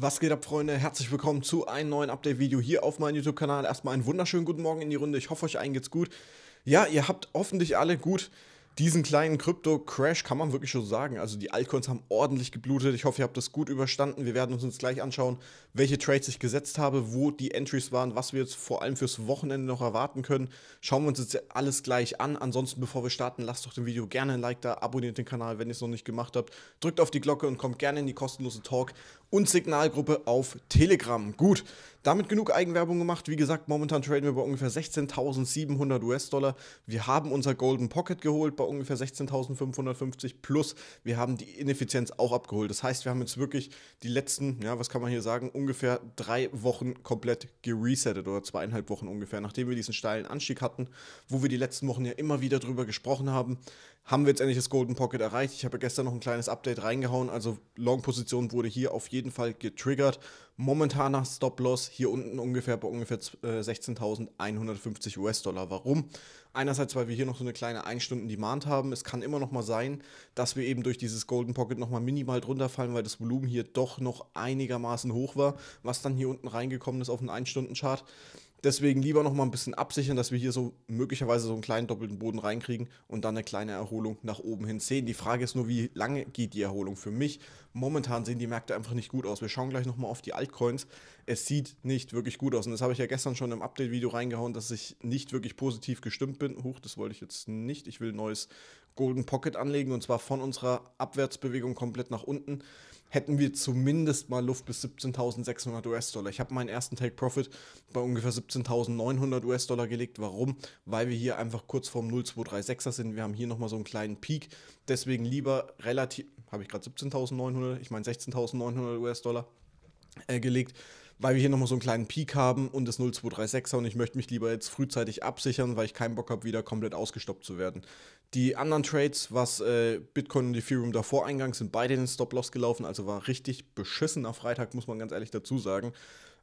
Was geht ab, Freunde? Herzlich willkommen zu einem neuen Update-Video hier auf meinem YouTube-Kanal. Erstmal einen wunderschönen guten Morgen in die Runde. Ich hoffe, euch allen geht's gut. Ja, ihr habt hoffentlich alle gut diesen kleinen Krypto-Crash, kann man wirklich so sagen. Also die Altcoins haben ordentlich geblutet. Ich hoffe, ihr habt das gut überstanden. Wir werden uns jetzt gleich anschauen, welche Trades ich gesetzt habe, wo die Entries waren, was wir jetzt vor allem fürs Wochenende noch erwarten können. Schauen wir uns jetzt alles gleich an. Ansonsten, bevor wir starten, lasst doch dem Video gerne ein Like da, abonniert den Kanal, wenn ihr es noch nicht gemacht habt. Drückt auf die Glocke und kommt gerne in die kostenlose Talk und Signalgruppe auf Telegram. Gut, damit genug Eigenwerbung gemacht. Wie gesagt, momentan traden wir bei ungefähr 16.700 US-Dollar. Wir haben unser Golden Pocket geholt bei ungefähr 16.550 plus. Wir haben die Ineffizienz auch abgeholt. Das heißt, wir haben jetzt wirklich die letzten, ja, was kann man hier sagen, ungefähr drei Wochen komplett geresettet oder zweieinhalb Wochen ungefähr, nachdem wir diesen steilen Anstieg hatten, wo wir die letzten Wochen ja immer wieder drüber gesprochen haben haben wir jetzt endlich das Golden Pocket erreicht. Ich habe gestern noch ein kleines Update reingehauen. Also Long-Position wurde hier auf jeden Fall getriggert. Momentaner Stop-Loss hier unten ungefähr bei ungefähr 16.150 äh, US-Dollar. Warum? Einerseits, weil wir hier noch so eine kleine 1-Stunden-Demand haben. Es kann immer noch mal sein, dass wir eben durch dieses Golden Pocket noch mal minimal drunter fallen, weil das Volumen hier doch noch einigermaßen hoch war, was dann hier unten reingekommen ist auf den 1-Stunden-Chart. Deswegen lieber nochmal ein bisschen absichern, dass wir hier so möglicherweise so einen kleinen doppelten Boden reinkriegen und dann eine kleine Erholung nach oben hin sehen. Die Frage ist nur, wie lange geht die Erholung für mich? Momentan sehen die Märkte einfach nicht gut aus. Wir schauen gleich nochmal auf die Altcoins. Es sieht nicht wirklich gut aus. Und das habe ich ja gestern schon im Update-Video reingehauen, dass ich nicht wirklich positiv gestimmt bin. Huch, das wollte ich jetzt nicht. Ich will ein neues Golden Pocket anlegen und zwar von unserer Abwärtsbewegung komplett nach unten hätten wir zumindest mal Luft bis 17.600 US-Dollar. Ich habe meinen ersten Take Profit bei ungefähr 17.900 US-Dollar gelegt. Warum? Weil wir hier einfach kurz vorm 0,236er sind. Wir haben hier nochmal so einen kleinen Peak. Deswegen lieber relativ, habe ich gerade 17.900, ich meine 16.900 US-Dollar äh, gelegt weil wir hier nochmal so einen kleinen Peak haben und das 0236er und ich möchte mich lieber jetzt frühzeitig absichern, weil ich keinen Bock habe, wieder komplett ausgestoppt zu werden. Die anderen Trades, was äh, Bitcoin und Ethereum davor eingang, sind beide in den Stop-Loss gelaufen, also war richtig beschissener Freitag, muss man ganz ehrlich dazu sagen.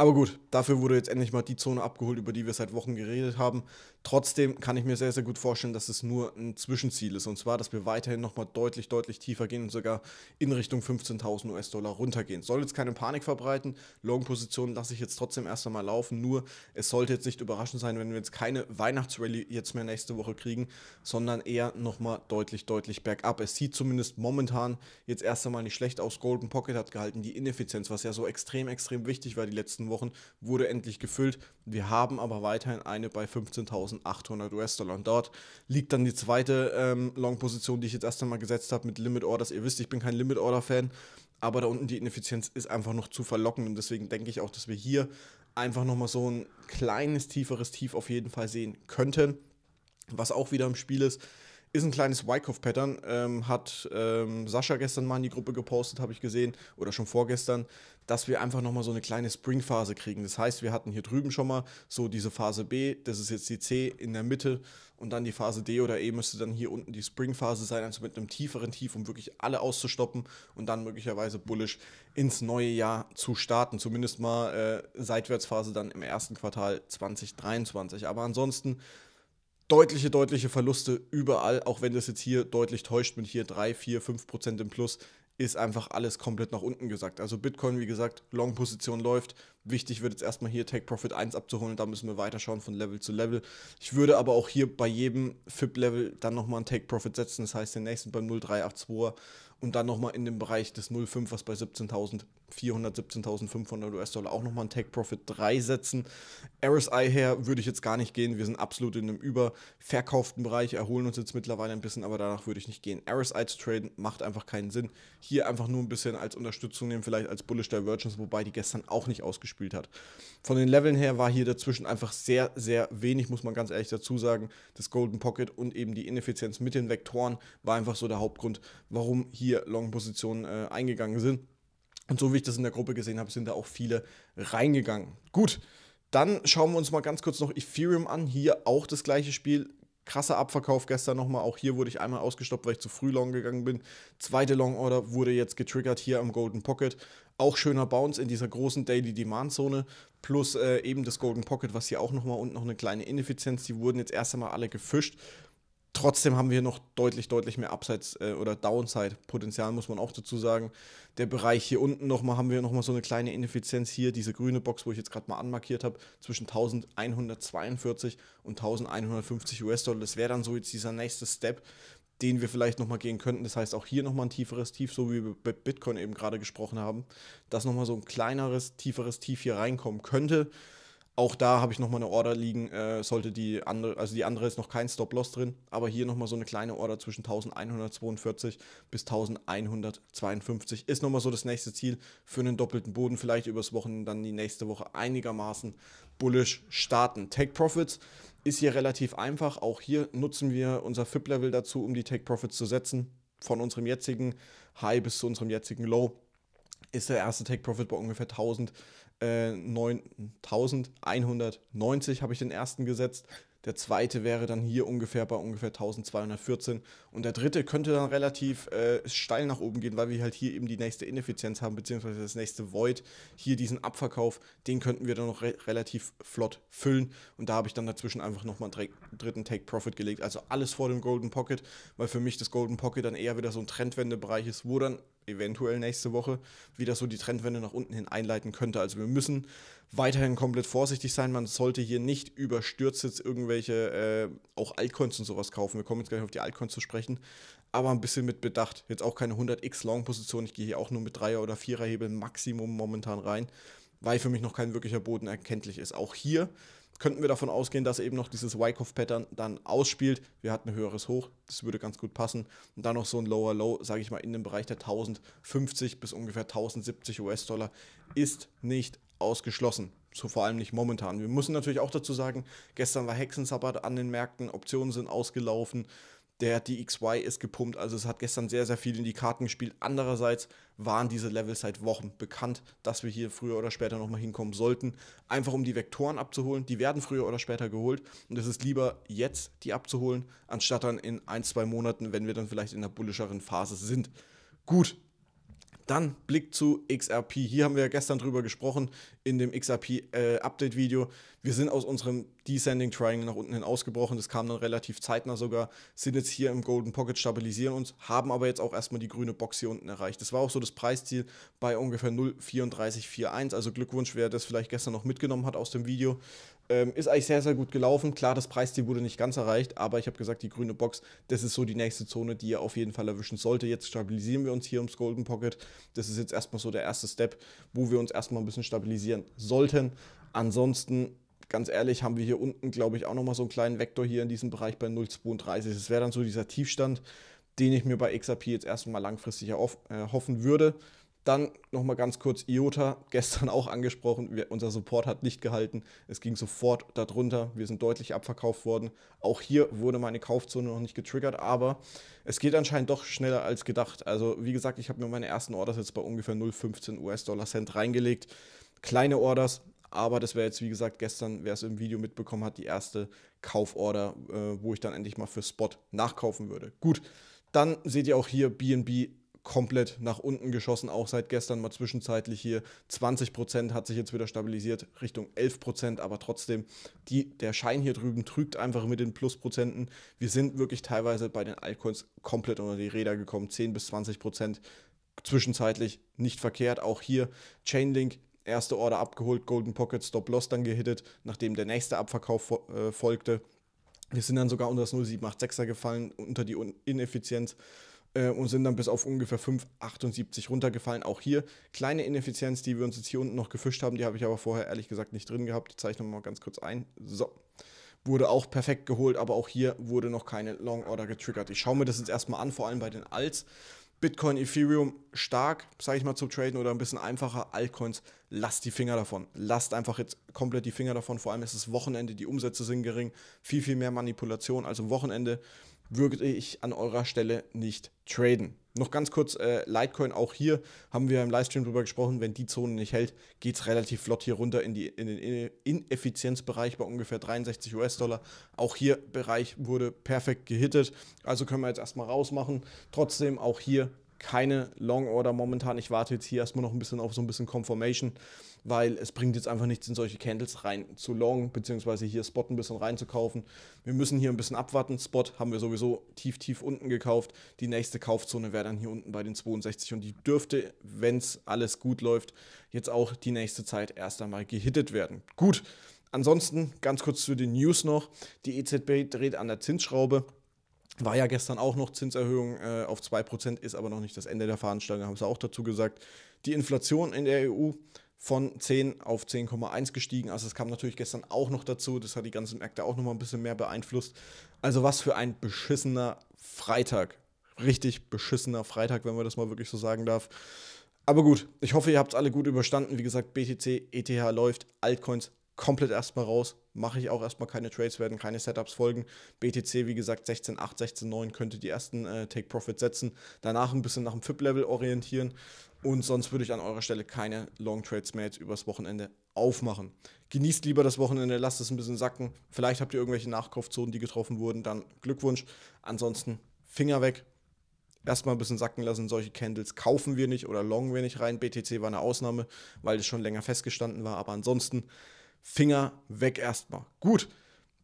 Aber gut, dafür wurde jetzt endlich mal die Zone abgeholt, über die wir seit Wochen geredet haben. Trotzdem kann ich mir sehr, sehr gut vorstellen, dass es nur ein Zwischenziel ist. Und zwar, dass wir weiterhin nochmal deutlich, deutlich tiefer gehen und sogar in Richtung 15.000 US-Dollar runtergehen. Soll jetzt keine Panik verbreiten. Long-Positionen lasse ich jetzt trotzdem erst einmal laufen. Nur, es sollte jetzt nicht überraschend sein, wenn wir jetzt keine Weihnachtsrally jetzt mehr nächste Woche kriegen, sondern eher nochmal deutlich, deutlich bergab. Es sieht zumindest momentan jetzt erst einmal nicht schlecht aus. Golden Pocket hat gehalten. Die Ineffizienz, was ja so extrem, extrem wichtig war die letzten letzten Wochen wurde endlich gefüllt. Wir haben aber weiterhin eine bei 15.800 US-Dollar. Und dort liegt dann die zweite ähm, Long-Position, die ich jetzt erst einmal gesetzt habe mit Limit Orders. Ihr wisst, ich bin kein Limit Order-Fan, aber da unten die Ineffizienz ist einfach noch zu verlockend. Und deswegen denke ich auch, dass wir hier einfach nochmal so ein kleines, tieferes Tief auf jeden Fall sehen könnten. Was auch wieder im Spiel ist, ist ein kleines Wyckoff-Pattern, ähm, hat ähm, Sascha gestern mal in die Gruppe gepostet, habe ich gesehen, oder schon vorgestern, dass wir einfach nochmal so eine kleine Spring-Phase kriegen. Das heißt, wir hatten hier drüben schon mal so diese Phase B, das ist jetzt die C in der Mitte und dann die Phase D oder E müsste dann hier unten die Spring-Phase sein, also mit einem tieferen Tief, um wirklich alle auszustoppen und dann möglicherweise bullish ins neue Jahr zu starten. Zumindest mal äh, Seitwärtsphase dann im ersten Quartal 2023. Aber ansonsten deutliche, deutliche Verluste überall, auch wenn das jetzt hier deutlich täuscht mit hier 3, 4, 5 Prozent im Plus, ist einfach alles komplett nach unten gesackt. Also Bitcoin, wie gesagt, Long-Position läuft, Wichtig wird jetzt erstmal hier Take Profit 1 abzuholen, da müssen wir weiterschauen von Level zu Level. Ich würde aber auch hier bei jedem FIP-Level dann nochmal einen Take Profit setzen, das heißt den nächsten beim 0382er und dann nochmal in dem Bereich des 05, was bei 17.400, 17.500 US-Dollar auch nochmal einen Take Profit 3 setzen. RSI her würde ich jetzt gar nicht gehen, wir sind absolut in einem überverkauften Bereich, erholen uns jetzt mittlerweile ein bisschen, aber danach würde ich nicht gehen. RSI zu traden macht einfach keinen Sinn. Hier einfach nur ein bisschen als Unterstützung nehmen, vielleicht als Bullish Divergence, wobei die gestern auch nicht ausgespielt gespielt hat. Von den Leveln her war hier dazwischen einfach sehr, sehr wenig, muss man ganz ehrlich dazu sagen. Das Golden Pocket und eben die Ineffizienz mit den Vektoren war einfach so der Hauptgrund, warum hier Long-Positionen äh, eingegangen sind. Und so wie ich das in der Gruppe gesehen habe, sind da auch viele reingegangen. Gut, dann schauen wir uns mal ganz kurz noch Ethereum an. Hier auch das gleiche Spiel krasser Abverkauf gestern nochmal. Auch hier wurde ich einmal ausgestoppt, weil ich zu früh long gegangen bin. Zweite Long Order wurde jetzt getriggert hier am Golden Pocket. Auch schöner Bounce in dieser großen Daily Demand Zone. Plus äh, eben das Golden Pocket, was hier auch nochmal und noch eine kleine Ineffizienz. Die wurden jetzt erst einmal alle gefischt. Trotzdem haben wir noch deutlich, deutlich mehr Upsides äh, oder Downside-Potenzial, muss man auch dazu sagen. Der Bereich hier unten nochmal haben wir nochmal so eine kleine Ineffizienz hier. Diese grüne Box, wo ich jetzt gerade mal anmarkiert habe, zwischen 1142 und 1150 US-Dollar. Das wäre dann so jetzt dieser nächste Step, den wir vielleicht nochmal gehen könnten. Das heißt, auch hier nochmal ein tieferes Tief, so wie wir bei Bitcoin eben gerade gesprochen haben, dass nochmal so ein kleineres, tieferes Tief hier reinkommen könnte. Auch da habe ich nochmal eine Order liegen, äh, sollte die andere, also die andere ist noch kein Stop-Loss drin, aber hier nochmal so eine kleine Order zwischen 1142 bis 1152 ist nochmal so das nächste Ziel für einen doppelten Boden, vielleicht übers Wochenende dann die nächste Woche einigermaßen bullish starten. Take Profits ist hier relativ einfach, auch hier nutzen wir unser FIP-Level dazu, um die Take Profits zu setzen, von unserem jetzigen High bis zu unserem jetzigen Low ist der erste Take Profit bei ungefähr 1000, 9190 äh, habe ich den ersten gesetzt. Der zweite wäre dann hier ungefähr bei ungefähr 1214. Und der dritte könnte dann relativ äh, steil nach oben gehen, weil wir halt hier eben die nächste Ineffizienz haben, beziehungsweise das nächste Void. Hier diesen Abverkauf, den könnten wir dann noch re relativ flott füllen. Und da habe ich dann dazwischen einfach nochmal einen dritten Take Profit gelegt. Also alles vor dem Golden Pocket, weil für mich das Golden Pocket dann eher wieder so ein Trendwendebereich ist, wo dann eventuell nächste Woche wieder so die Trendwende nach unten hin einleiten könnte. Also wir müssen weiterhin komplett vorsichtig sein. Man sollte hier nicht überstürzt jetzt irgendwelche äh, auch Altcoins und sowas kaufen. Wir kommen jetzt gleich auf die Altcoins zu sprechen, aber ein bisschen mit Bedacht. Jetzt auch keine 100x Long-Position. Ich gehe hier auch nur mit 3er oder 4er Hebel Maximum momentan rein, weil für mich noch kein wirklicher Boden erkenntlich ist. Auch hier könnten wir davon ausgehen, dass eben noch dieses Wyckoff-Pattern dann ausspielt. Wir hatten ein höheres Hoch, das würde ganz gut passen. Und dann noch so ein Lower Low, sage ich mal, in dem Bereich der 1050 bis ungefähr 1070 US-Dollar ist nicht ausgeschlossen. So vor allem nicht momentan. Wir müssen natürlich auch dazu sagen, gestern war Hexensabbat an den Märkten, Optionen sind ausgelaufen der DXY ist gepumpt. Also es hat gestern sehr, sehr viel in die Karten gespielt. Andererseits waren diese Levels seit Wochen bekannt, dass wir hier früher oder später nochmal hinkommen sollten. Einfach um die Vektoren abzuholen. Die werden früher oder später geholt. Und es ist lieber jetzt, die abzuholen, anstatt dann in ein, zwei Monaten, wenn wir dann vielleicht in einer bullischeren Phase sind. Gut. Dann Blick zu XRP. Hier haben wir ja gestern drüber gesprochen in dem XRP-Update-Video. Äh, wir sind aus unserem Descending Triangle nach unten hin ausgebrochen. Das kam dann relativ zeitnah sogar, sind jetzt hier im Golden Pocket, stabilisieren uns, haben aber jetzt auch erstmal die grüne Box hier unten erreicht. Das war auch so das Preisziel bei ungefähr 0,3441. Also Glückwunsch, wer das vielleicht gestern noch mitgenommen hat aus dem Video. Ähm, ist eigentlich sehr, sehr gut gelaufen. Klar, das Preisziel wurde nicht ganz erreicht, aber ich habe gesagt, die grüne Box, das ist so die nächste Zone, die ihr auf jeden Fall erwischen sollte. Jetzt stabilisieren wir uns hier ums Golden Pocket. Das ist jetzt erstmal so der erste Step, wo wir uns erstmal ein bisschen stabilisieren sollten. Ansonsten ganz ehrlich, haben wir hier unten, glaube ich, auch nochmal so einen kleinen Vektor hier in diesem Bereich bei 0,32. Das wäre dann so dieser Tiefstand, den ich mir bei XRP jetzt erstmal langfristig erhoffen äh, würde. Dann nochmal ganz kurz IOTA, gestern auch angesprochen, wir, unser Support hat nicht gehalten, es ging sofort darunter, wir sind deutlich abverkauft worden. Auch hier wurde meine Kaufzone noch nicht getriggert, aber es geht anscheinend doch schneller als gedacht. Also wie gesagt, ich habe mir meine ersten Orders jetzt bei ungefähr 0,15 US-Dollar-Cent reingelegt. Kleine Orders, aber das wäre jetzt, wie gesagt, gestern, wer es im Video mitbekommen hat, die erste Kauforder, äh, wo ich dann endlich mal für Spot nachkaufen würde. Gut, dann seht ihr auch hier BNB komplett nach unten geschossen, auch seit gestern mal zwischenzeitlich hier 20% hat sich jetzt wieder stabilisiert, Richtung 11%, aber trotzdem, die, der Schein hier drüben trügt einfach mit den Plusprozenten. Wir sind wirklich teilweise bei den Altcoins komplett unter die Räder gekommen, 10 bis 20% zwischenzeitlich nicht verkehrt. Auch hier Chainlink erste Order abgeholt, Golden Pocket Stop Loss dann gehittet, nachdem der nächste Abverkauf äh, folgte. Wir sind dann sogar unter das 0786er gefallen, unter die Un Ineffizienz äh, und sind dann bis auf ungefähr 5,78 runtergefallen. Auch hier kleine Ineffizienz, die wir uns jetzt hier unten noch gefischt haben, die habe ich aber vorher ehrlich gesagt nicht drin gehabt. Die zeichnen wir mal ganz kurz ein. So. Wurde auch perfekt geholt, aber auch hier wurde noch keine Long Order getriggert. Ich schaue mir das jetzt erstmal an, vor allem bei den Alts, Bitcoin, Ethereum stark, sage ich mal, zum Traden oder ein bisschen einfacher. Altcoins, lasst die Finger davon. Lasst einfach jetzt komplett die Finger davon. Vor allem ist es Wochenende, die Umsätze sind gering, viel, viel mehr Manipulation. Also Wochenende würde ich an eurer Stelle nicht traden. Noch ganz kurz, äh, Litecoin, auch hier haben wir im Livestream drüber gesprochen, wenn die Zone nicht hält, geht es relativ flott hier runter in, die, in den Ineffizienzbereich bei ungefähr 63 US-Dollar. Auch hier Bereich wurde perfekt gehittet, also können wir jetzt erstmal rausmachen. Trotzdem auch hier keine Long Order momentan. Ich warte jetzt hier erstmal noch ein bisschen auf so ein bisschen Conformation, weil es bringt jetzt einfach nichts, in solche Candles rein zu long, beziehungsweise hier Spot ein bisschen reinzukaufen. Wir müssen hier ein bisschen abwarten. Spot haben wir sowieso tief, tief unten gekauft. Die nächste Kaufzone wäre dann hier unten bei den 62 und die dürfte, wenn es alles gut läuft, jetzt auch die nächste Zeit erst einmal gehittet werden. Gut. Ansonsten ganz kurz zu den News noch. Die EZB dreht an der Zinsschraube. War ja gestern auch noch Zinserhöhung äh, auf 2%, ist aber noch nicht das Ende der Veranstaltung, haben sie auch dazu gesagt. Die Inflation in der EU von 10 auf 10,1 gestiegen. Also es kam natürlich gestern auch noch dazu. Das hat die ganzen Märkte auch noch mal ein bisschen mehr beeinflusst. Also was für ein beschissener Freitag. Richtig beschissener Freitag, wenn man das mal wirklich so sagen darf. Aber gut, ich hoffe, ihr habt es alle gut überstanden. Wie gesagt, BTC, ETH läuft, Altcoins komplett erstmal raus. Mache ich auch erstmal keine Trades, werden keine Setups folgen. BTC, wie gesagt, 16,8, 16,9 könnte die ersten äh, Take-Profit setzen. Danach ein bisschen nach dem FIP-Level orientieren. Und sonst würde ich an eurer Stelle keine Long Trades mehr jetzt übers Wochenende aufmachen. Genießt lieber das Wochenende, lasst es ein bisschen sacken. Vielleicht habt ihr irgendwelche Nachkaufzonen, die getroffen wurden, dann Glückwunsch. Ansonsten Finger weg. Erstmal ein bisschen sacken lassen. Solche Candles kaufen wir nicht oder longen wir nicht rein. BTC war eine Ausnahme, weil es schon länger festgestanden war. Aber ansonsten Finger weg erstmal. Gut,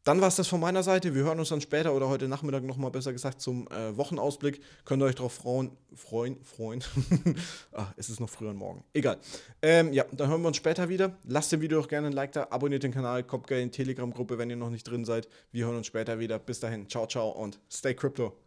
dann war es das von meiner Seite. Wir hören uns dann später oder heute Nachmittag nochmal besser gesagt zum äh, Wochenausblick. Könnt ihr euch darauf freuen. Freuen, freuen. Ach, ah, es ist noch früher am Morgen. Egal. Ähm, ja, dann hören wir uns später wieder. Lasst dem Video auch gerne ein Like da. Abonniert den Kanal. Kommt gerne in die Telegram-Gruppe, wenn ihr noch nicht drin seid. Wir hören uns später wieder. Bis dahin. Ciao, ciao und stay crypto.